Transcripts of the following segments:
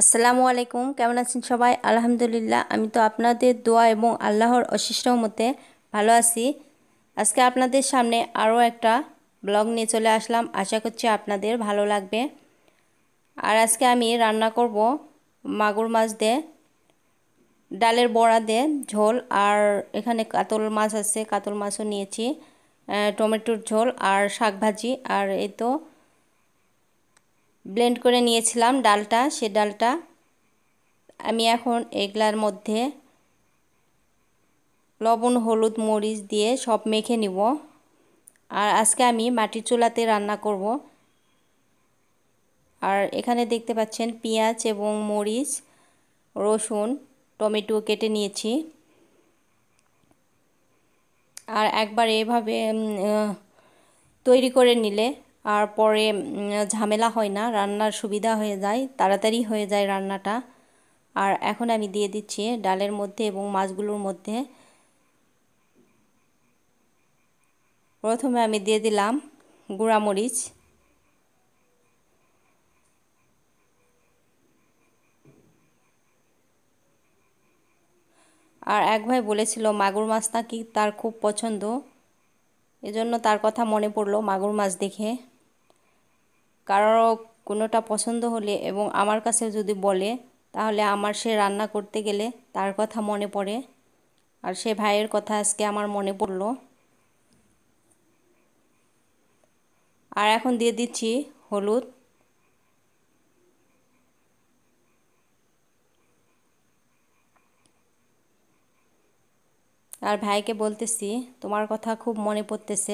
আসসালামু আলাইকুম কেমন আছেন সবাই আলহামদুলিল্লাহ আমি তো আপনাদের দোয়া এবং আল্লাহর অশিষ্ট মতে ভালো আছি আজকে আপনাদের সামনে আরও একটা ব্লগ নিয়ে চলে আসলাম আশা করছি আপনাদের ভালো লাগবে আর আজকে আমি রান্না করব মাগুর মাছ দিয়ে ডালের বড়া দিয়ে ঝোল আর এখানে কাতল মাছ আছে কাতল মাছও নিয়েছি টমেটোর ঝোল আর শাক ভাজি আর এই তো ব্লেন্ড করে নিয়েছিলাম ডালটা সে ডালটা আমি এখন এগলার মধ্যে লবণ হলুদ মরিচ দিয়ে সব মেখে নিব আর আজকে আমি মাটির চুলাতে রান্না করব আর এখানে দেখতে পাচ্ছেন পেঁয়াজ এবং মরিচ রসুন টমেটো কেটে নিয়েছি আর একবার এভাবে তৈরি করে নিলে আর পরে ঝামেলা হয় না রান্নার সুবিধা হয়ে যায় তাড়াতাড়ি হয়ে যায় রান্নাটা আর এখন আমি দিয়ে দিচ্ছি ডালের মধ্যে এবং মাছগুলোর মধ্যে প্রথমে আমি দিয়ে দিলাম গুঁড়ামরিচ আর এক ভাই বলেছিল মাগুর মাছ নাকি তার খুব পছন্দ এজন্য তার কথা মনে পড়লো মাগুর মাছ দেখে কারো কোনোটা পছন্দ হলে এবং আমার কাছে যদি বলে তাহলে আমার সে রান্না করতে গেলে তার কথা মনে পড়ে আর সে ভাইয়ের কথা আজকে আমার মনে পড়লো আর এখন দিয়ে দিচ্ছি হলুদ আর ভাইকে বলতেছি তোমার কথা খুব মনে পড়তেছে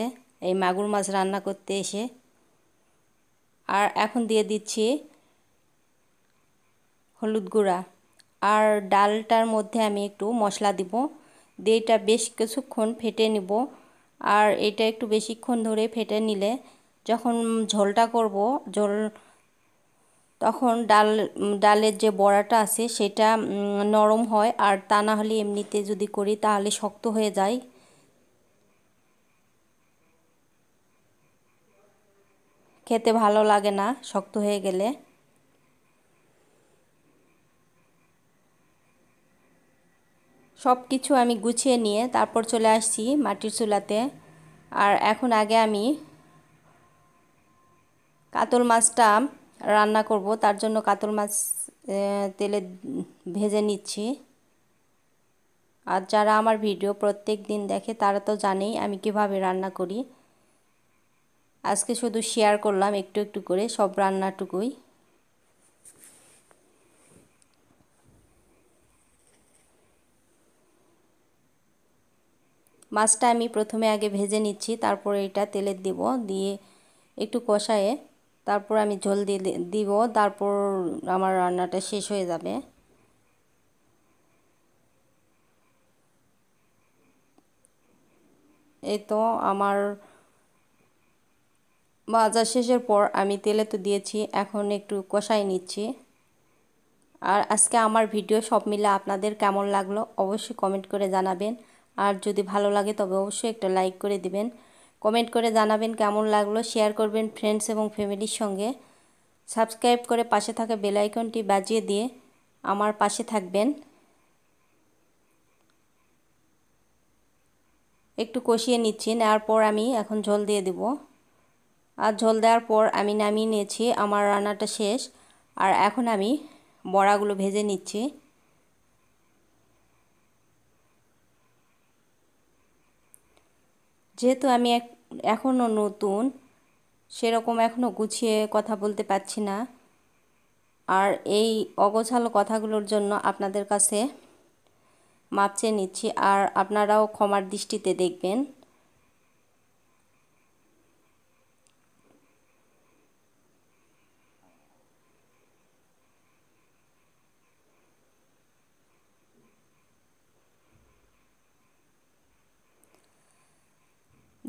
এই মাগুর মাছ রান্না করতে এসে আর এখন দিয়ে দিচ্ছি হলুদ গুঁড়া আর ডালটার মধ্যে আমি একটু মশলা দিব দিয়ে এটা বেশ কিছুক্ষণ ফেটে নিব আর এটা একটু বেশিক্ষণ ধরে ফেটে নিলে যখন ঝোলটা করব ঝোল তখন ডাল ডালের যে বড়াটা আছে সেটা নরম হয় আর তা না হলে এমনিতে যদি করি তাহলে শক্ত হয়ে যায় খেতে ভালো লাগে না শক্ত হয়ে গেলে সব কিছু আমি গুছিয়ে নিয়ে তারপর চলে আসছি মাটির চুলাতে আর এখন আগে আমি কাতল মাছটা রান্না করব তার জন্য কাতল মাছ তেলে ভেজে নিচ্ছি আর যারা আমার ভিডিও প্রত্যেক দিন দেখে তারা তো জানেই আমি কিভাবে রান্না করি আজকে শুধু শেয়ার করলাম একটু একটু করে সব রান্নাটুকুই মাছটা আমি প্রথমে আগে ভেজে নিচ্ছি তারপরে এটা তেলে দিব দিয়ে একটু কষায়ে তারপর আমি ঝোল দিয়ে দিব তারপর আমার রান্নাটা শেষ হয়ে যাবে এই তো আমার ভাজা শেষের পর আমি তেলে তো দিয়েছি এখন একটু কষাই নিচ্ছি আর আজকে আমার ভিডিও সব মিলে আপনাদের কেমন লাগলো অবশ্যই কমেন্ট করে জানাবেন আর যদি ভালো লাগে তবে অবশ্যই একটা লাইক করে দিবেন কমেন্ট করে জানাবেন কেমন লাগলো শেয়ার করবেন ফ্রেন্ডস এবং ফ্যামিলির সঙ্গে সাবস্ক্রাইব করে পাশে থাকা বেলাইকনটি বাজিয়ে দিয়ে আমার পাশে থাকবেন একটু কষিয়ে নিচ্ছি নেওয়ার পর আমি এখন ঝোল দিয়ে দেবো আর ঝোল দেওয়ার পর আমি নামিয়ে নিয়েছি আমার রান্নাটা শেষ আর এখন আমি বড়াগুলো ভেজে নিচ্ছি যেহেতু আমি এখনও নতুন সেরকম এখনও গুছিয়ে কথা বলতে পারছি না আর এই অগোছালো কথাগুলোর জন্য আপনাদের কাছে মাপছে নিচ্ছি আর আপনারাও ক্ষমার দৃষ্টিতে দেখবেন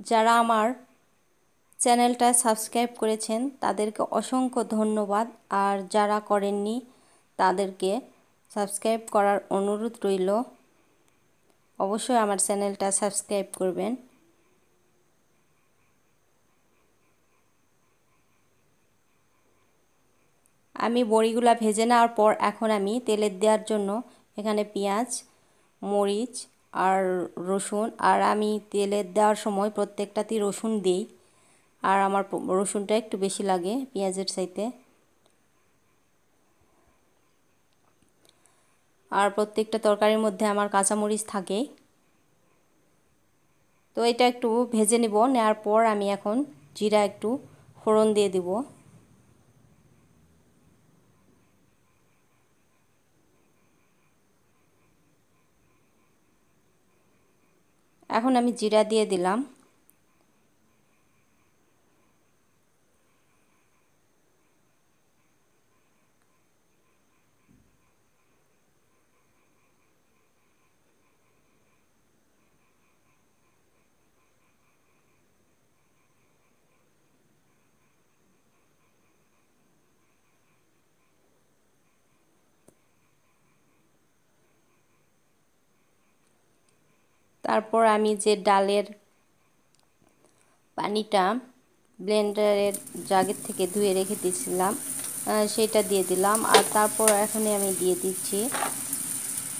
যারা আমার চ্যানেলটা সাবস্ক্রাইব করেছেন তাদেরকে অসংখ্য ধন্যবাদ আর যারা করেননি তাদেরকে সাবস্ক্রাইব করার অনুরোধ রইল অবশ্যই আমার চ্যানেলটা সাবস্ক্রাইব করবেন আমি বড়িগুলা ভেজে নেওয়ার পর এখন আমি তেলের দেওয়ার জন্য এখানে পেঁয়াজ মরিচ আর রসুন আর আমি তেলে দেওয়ার সময় প্রত্যেকটাতেই রসুন দিই আর আমার রসুনটা একটু বেশি লাগে পেঁয়াজের সাইতে আর প্রত্যেকটা তরকারির মধ্যে আমার কাঁচামরিচ থাকে তো এটা একটু ভেজে নিব নেওয়ার পর আমি এখন জিরা একটু ফোড়ন দিয়ে দেবো এখন আমি জিরা দিয়ে দিলাম তারপর আমি যে ডালের পানিটা ব্লেন্ডারের জাগের থেকে ধুয়ে রেখে দিয়েছিলাম সেটা দিয়ে দিলাম আর তারপর এখানে আমি দিয়ে দিচ্ছি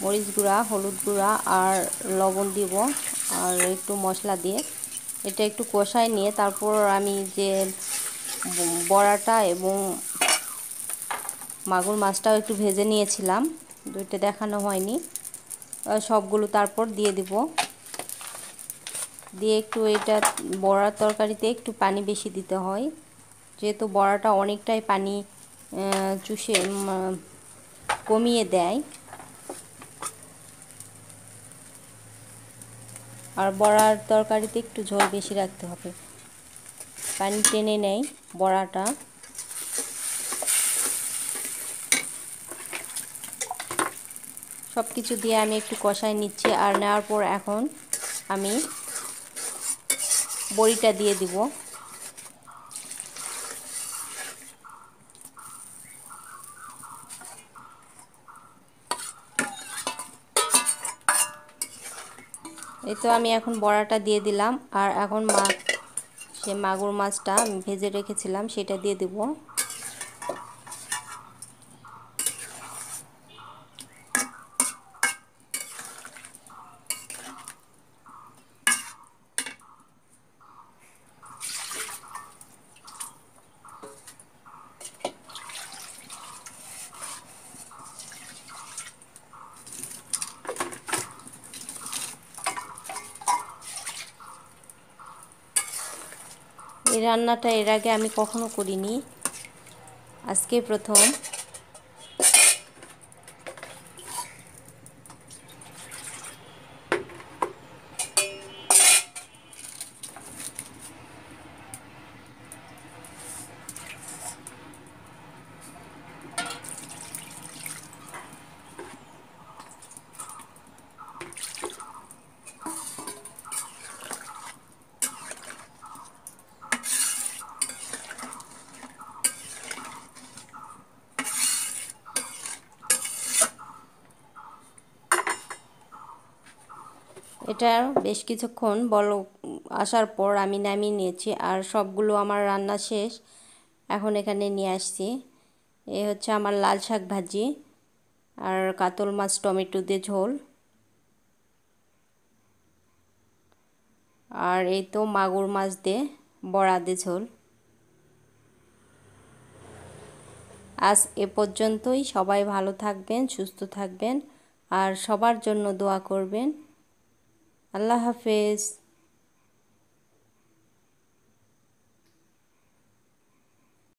মরিচ গুঁড়া হলুদ গুঁড়া আর লবণ দিব আর একটু মশলা দিয়ে এটা একটু কষায় নিয়ে তারপর আমি যে বড়াটা এবং মাগুর মাছটাও একটু ভেজে নিয়েছিলাম দুইটা দেখানো হয়নি সবগুলো তারপর দিয়ে দিব দিয়ে একটু এটা বড়ার তরকারিতে একটু পানি বেশি দিতে হয় যেহেতু বড়াটা অনেকটাই পানি চুষে কমিয়ে দেয় আর বড়ার তরকারিতে একটু ঝোল বেশি রাখতে হবে পানি টেনে নেয় বড়াটা সব কিছু দিয়ে আমি একটু কষায় নিচ্ছি আর নেওয়ার পর এখন আমি বড়িটা দিয়ে দিব এই তো আমি এখন বড়াটা দিয়ে দিলাম আর এখন মা সে মাগুর মাছটা ভেজে রেখেছিলাম সেটা দিয়ে দেবো রান্নাটা এর আগে আমি কখনো করিনি আজকে প্রথম মাছটা বেশ কিছুক্ষণ বলো আসার পর আমি নামিয়ে নিয়েছি আর সবগুলো আমার রান্না শেষ এখন এখানে নিয়ে আসছি এ হচ্ছে আমার লাল শাক ভাজি আর কাতল মাছ টমেটো দিয়ে ঝোল আর এই তো মাগুর মাছ দিয়ে বড়া দিয়ে ঝোল আজ এ পর্যন্তই সবাই ভালো থাকবেন সুস্থ থাকবেন আর সবার জন্য দোয়া করবেন الله حافظ